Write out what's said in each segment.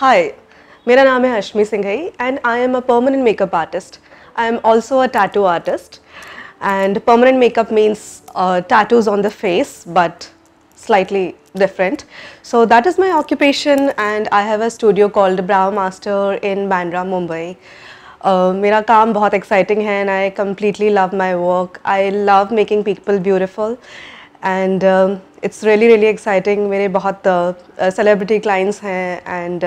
Hi, my name is Ashmi Singhai and I am a permanent makeup artist. I am also a tattoo artist and permanent makeup means uh, tattoos on the face but slightly different. So that is my occupation and I have a studio called Brow Master in Bandra, Mumbai. My work is very exciting hai and I completely love my work. I love making people beautiful and um, it's really really exciting मेरे बहुत celebrity uh, clients uh, हैं and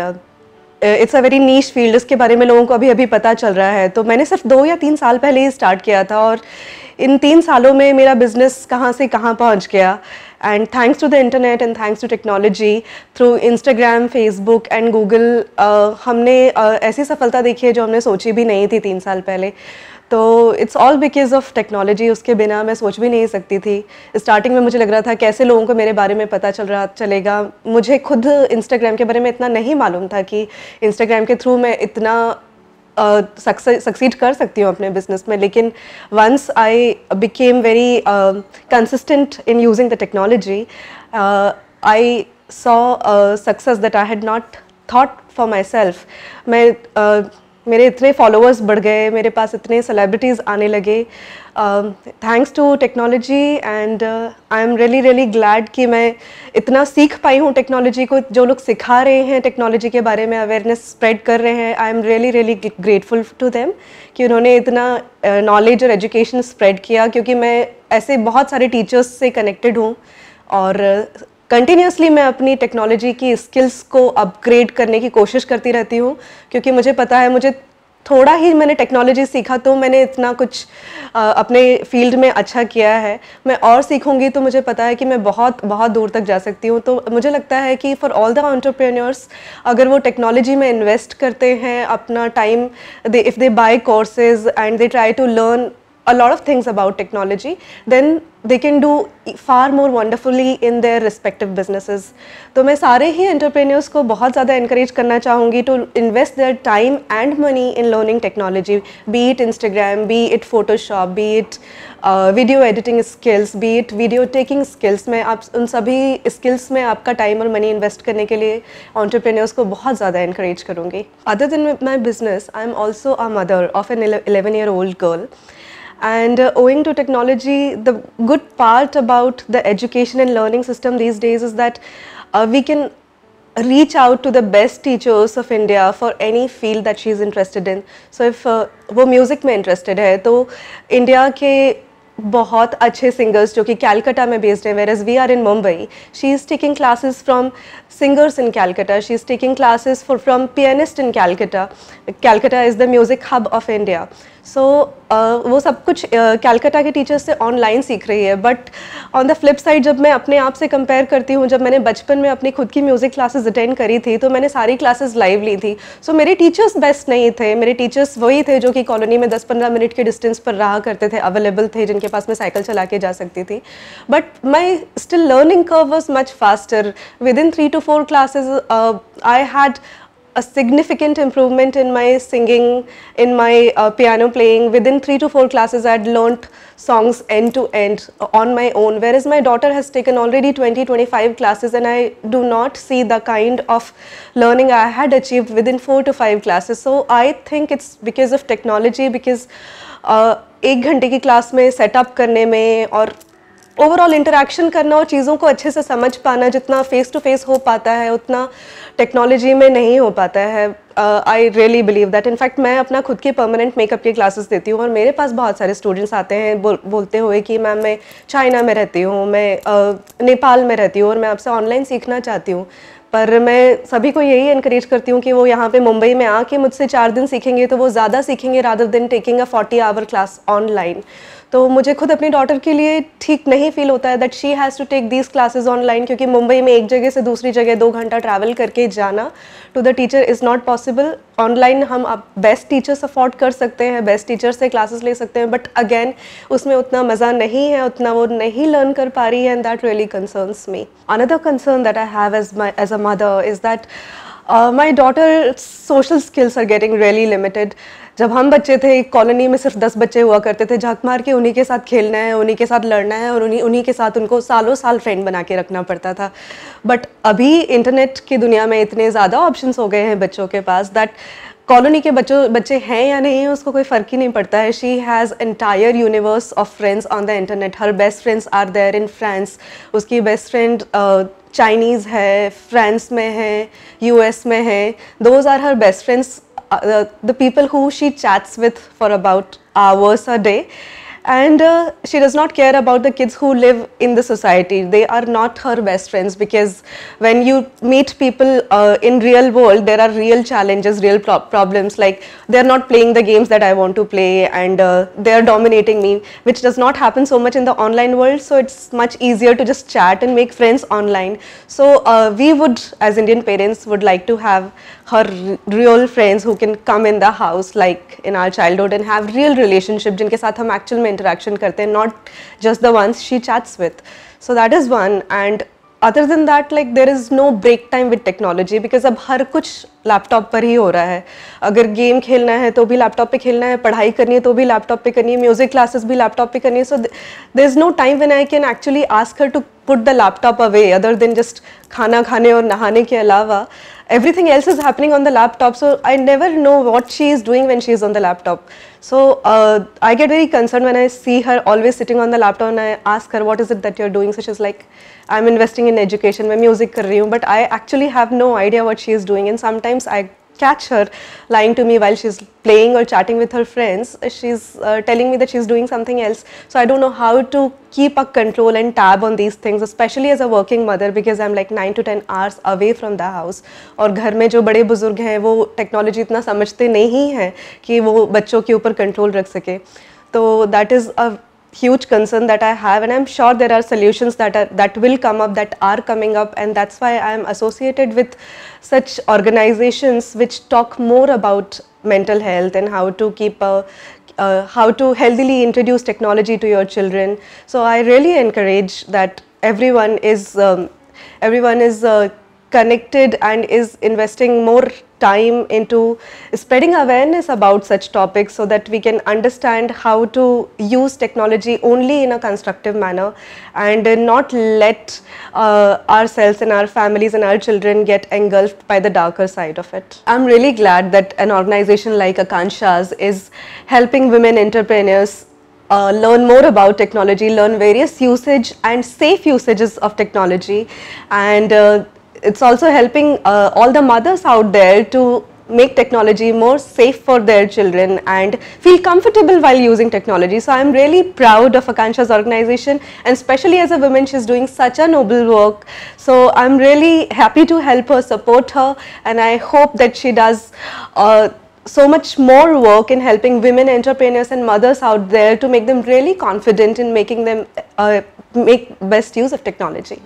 it's a very niche field इसके बारे में लोगों को अभी अभी पता चल रहा है तो मैंने सिर्फ दो या तीन साल पहले ही स्टार्ट किया था और इन तीन सालों में मेरा बिजनेस कहाँ से कहाँ पहुँच गया and thanks to the internet and thanks to technology through Instagram Facebook and Google हमने uh, ऐसी सफलता देखी है जो हमने सोची भी नहीं थी तीन साल पहले तो it's all because of technology उसके बिना मैं सोच भी नहीं सकती थी स्टार्टिंग में मुझे लग रहा था कैसे लोगों को मेरे बारे में पता चल रहा चलेगा मुझे खुद इंस्टाग्राम के बारे में इतना नहीं मालूम था कि इंस्टाग्राम के थ्रू मैं इतना सक्सीड कर सकती हूँ अपने बिजनेस में लेकिन once I became very consistent in using the technology I saw success that I had not thought for myself मैं uh, मेरे इतने फॉलोअर्स बढ़ गए मेरे पास इतने सेलिब्रिटीज़ आने लगे thanks to technology and I am really really glad कि मैं इतना सीख पाई हूँ टेक्नोलॉजी को जो लोग सिखा रहे हैं टेक्नोलॉजी के बारे में अवेयरनेस स्प्रेड कर रहे हैं I am really really grateful to them कि उन्होंने इतना नॉलेज uh, और एजुकेशन स्प्रेड किया क्योंकि मैं ऐसे बहुत सारे टीचर्स से कनेक्टेड हूँ और कंटिन्यूसली मैं अपनी टेक्नोलॉजी की स्किल्स को अपग्रेड करने की कोशिश करती रहती हूँ क्योंकि मुझे पता है मुझे थोड़ा ही मैंने टेक्नोलॉजी सीखा तो मैंने इतना कुछ आ, अपने फील्ड में अच्छा किया है मैं और सीखूंगी तो मुझे पता है कि मैं बहुत बहुत दूर तक जा सकती हूँ तो मुझे लगता है कि फॉर ऑल द ऑन्टरप्रेन्योर्स अगर वो टेक्नोलॉजी में इन्वेस्ट करते हैं अपना time they if they buy courses and they try to learn a lot of things about technology, then they can do far more wonderfully in their respective businesses. to main sare hi entrepreneurs ko bahut zyada encourage karna chahungi to invest their time and money in learning technology, be it Instagram, be it Photoshop, be it uh, video editing skills, be it video taking skills में आप उन सभी skills में आपका time और money invest करने के लिए entrepreneurs को बहुत ज़्यादा encourage करूँगी. Other than my business, I am also a mother of an 11 year old girl. And uh, owing to technology, the good part about the education and learning system these days is that uh, we can reach out to the best teachers of India for any field that she is interested in. So if uh, वो music में interested है तो India के बहुत अच्छे singers जो कि Calcutta में बेस्ड हैं whereas we are in Mumbai she is taking classes from singers in Calcutta she is taking classes for from pianist in Calcutta Calcutta is the music hub of India so वो सब कुछ कैलकाटा uh, के teachers से online सीख रही है but on the flip side जब मैं अपने आप से कंपेयर करती हूँ जब मैंने बचपन में अपनी खुद की म्यूज़िक क्लासेस अटेंड करी थी तो मैंने सारी क्लासेस लाइव ली थी सो so, मेरे टीचर्स बेस्ट नहीं थे मेरे टीचर्स वही थे जो कि कॉलोनी में 10-15 मिनट के डिस्टेंस पर रहा करते थे अवेलेबल थे जिनके पास मैं साइकिल चला के जा सकती थी but my still learning curve was much faster within three two four classes I had a significant improvement in my singing, in my uh, piano playing. Within three to four classes, I had learnt songs end to end uh, on my own, whereas my daughter has taken already 20, 25 classes and I do not see the kind of learning I had achieved within four to five classes. So I think it's because of technology, because एक घंटे की class में setup करने में और overall interaction करना और चीज़ों को अच्छे से समझ पाना जितना फेस टू फेस हो पाता है उतना टेक्नोलॉजी में नहीं हो पाता है I really believe that in fact मैं अपना खुद की परमानेंट मेकअप की क्लासेस देती हूँ और मेरे पास बहुत सारे स्टूडेंट्स आते हैं बोल, बोलते हुए कि मैम मैं चाइना में रहती हूँ मैं uh, नेपाल में रहती हूँ और मैं आपसे ऑनलाइन सीखना चाहती हूँ पर मैं सभी को यही इनक्रेज करती हूँ कि वो यहाँ पे मुंबई में आके मुझसे चार दिन सीखेंगे तो वो ज़्यादा सीखेंगे rather than taking a forty hour class online तो मुझे खुद अपनी डॉटर के लिए ठीक नहीं फील होता है that she has to take these classes online क्योंकि मुंबई में एक जगह से दूसरी जगह दो घंटा ट्रैवल करके जाना to the teacher is not possible online हम आप बेस्ट टीचर्स अफोर्ड कर सकते हैं बेस्ट टीचर से क्लासेस ले सकते हैं बट अगेन उसमें उतना मज़ा नहीं है उतना वो नहीं लर्न कर पा रही है and that really concerns me another concern that I have as my as a mother is that my daughter social skills are getting really limited जब हम बच्चे थे एक कॉलोनी में सिर्फ दस बच्चे हुआ करते थे झाक मार के उन्हीं के साथ खेलना है उन्हीं के साथ लड़ना है और उन्हीं उन्हीं के साथ उनको सालों साल फ्रेंड बना के रखना पड़ता था बट अभी इंटरनेट की दुनिया में इतने ज़्यादा ऑप्शंस हो गए हैं बच्चों के पास दैट कॉलोनी के बच्चों बच्चे हैं या नहीं उसको कोई फ़र्क ही नहीं पड़ता है she has entire universe of friends on the internet her best friends are there in France उसकी बेस्ट फ्रेंड चाइनीज़ है फ्रांस में है एस में है those are her best friends the people who she chats with for about hours a day and uh, she does not care about the kids who live in the society they are not her best friends because when you meet people uh, in real world there are real challenges real pro problems like they are not playing the games that i want to play and uh, they are dominating me which does not happen so much in the online world so it's much easier to just chat and make friends online so uh, we would as indian parents would like to have her real friends who can come in the house like in our childhood and have real relationships jinke sath hum actual interaction करते हैं not just the ones she chats with so that is one and other than that like there is no break time with technology because अब हर कुछ laptop पर ही हो रहा है अगर गेम खेलना है तो भी लैपटॉप पे खेलना है पढ़ाई करनी है तो भी लैपटॉप पे करनी है म्यूज़िक क्लासेस भी लैपटॉप पे करनी है so there is no time when I can actually ask her to put the laptop away other than just खाना खाने और नहाने के अलावा everything else is happening on the laptop so I never know what she is doing when she is on the laptop so I get very concern when I see her always sitting on the laptop and I ask her what is it that your are doing such is like I am investing in education मैं music कर रही हूँ but I actually have no idea what she is doing and sometimes I catch her lying to me while she's playing or chatting with her friends. She's uh, telling me that she's doing something else. So I don't know how to keep a control and tab on these things, especially as a working mother because I'm like 9 to 10 hours away from the house. aur ghar mein jo bade buzurg hain wo technology itna samajhte nahi hain ki wo bachcho ke upar control rakh sake so that is a huge concern that I have and I'm sure there are solutions that are that will come up that are coming up and that's why I'm associated with such organizations which talk more about mental health and how to keep a uh, how to healthily introduce technology to your children. So I really encourage that everyone is um, everyone is uh, connected and is investing more time into spreading awareness about such topics so that we can understand how to use technology only in a constructive manner and not let uh, ourselves and our families and our children get engulfed by the darker side of it. I'm really glad that an organization like Akansha's is helping women entrepreneurs uh, learn more about technology, learn various usage and safe usages of technology and uh, it's also helping uh, all the mothers out there to make technology more safe for their children and feel comfortable while using technology. So I'm really proud of Akansha's organization and especially as a woman she's doing such a noble work. So I'm really happy to help her, support her and I hope that she does uh, so much more work in helping women entrepreneurs and mothers out there to make them really confident in making them uh, make best use of technology.